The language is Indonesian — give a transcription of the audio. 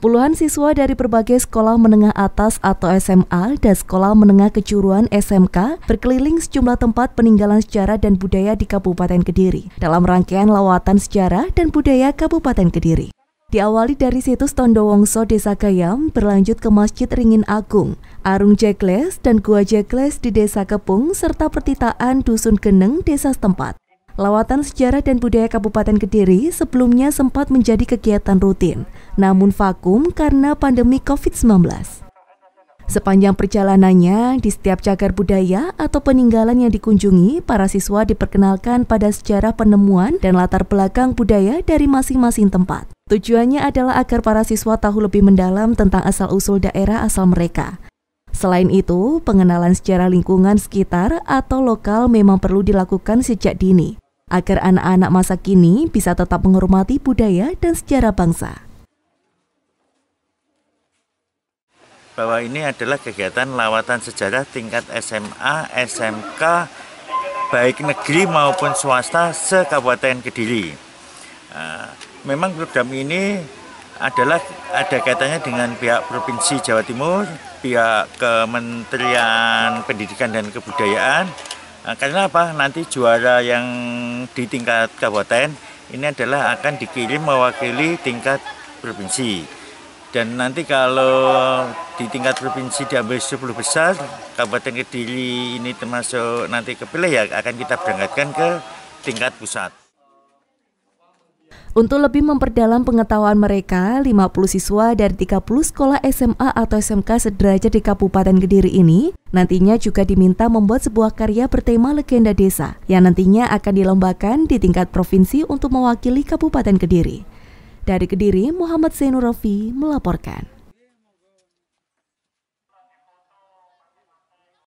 Puluhan siswa dari berbagai sekolah menengah atas atau SMA dan sekolah menengah kejuruan SMK berkeliling sejumlah tempat peninggalan sejarah dan budaya di Kabupaten Kediri dalam rangkaian lawatan sejarah dan budaya Kabupaten Kediri. Diawali dari situs Tondo Wongso Desa Gayam, berlanjut ke Masjid Ringin Agung, Arung Jekles, dan Gua Jekles di Desa Kepung, serta pertitaan Dusun Geneng, desa setempat. Lawatan sejarah dan budaya Kabupaten Kediri sebelumnya sempat menjadi kegiatan rutin, namun vakum karena pandemi COVID-19. Sepanjang perjalanannya, di setiap cagar budaya atau peninggalan yang dikunjungi, para siswa diperkenalkan pada sejarah penemuan dan latar belakang budaya dari masing-masing tempat. Tujuannya adalah agar para siswa tahu lebih mendalam tentang asal-usul daerah asal mereka. Selain itu, pengenalan sejarah lingkungan sekitar atau lokal memang perlu dilakukan sejak dini, agar anak-anak masa kini bisa tetap menghormati budaya dan sejarah bangsa. bahwa ini adalah kegiatan lawatan sejarah tingkat SMA, SMK, baik negeri maupun swasta se-Kabupaten Kediri. Eh, memang program ini adalah ada kaitannya dengan pihak Provinsi Jawa Timur, pihak Kementerian Pendidikan dan Kebudayaan. Eh, karena apa? Nanti juara yang di tingkat kabupaten ini adalah akan dikirim mewakili tingkat provinsi dan nanti kalau di tingkat provinsi diambil 10 besar Kabupaten Kediri ini termasuk nanti kepilih ya akan kita berangkatkan ke tingkat pusat. Untuk lebih memperdalam pengetahuan mereka, 50 siswa dari 30 sekolah SMA atau SMK sederajat di Kabupaten Kediri ini nantinya juga diminta membuat sebuah karya bertema legenda desa yang nantinya akan dilombakan di tingkat provinsi untuk mewakili Kabupaten Kediri. Dari Kediri, Muhammad Zainur Rofi melaporkan.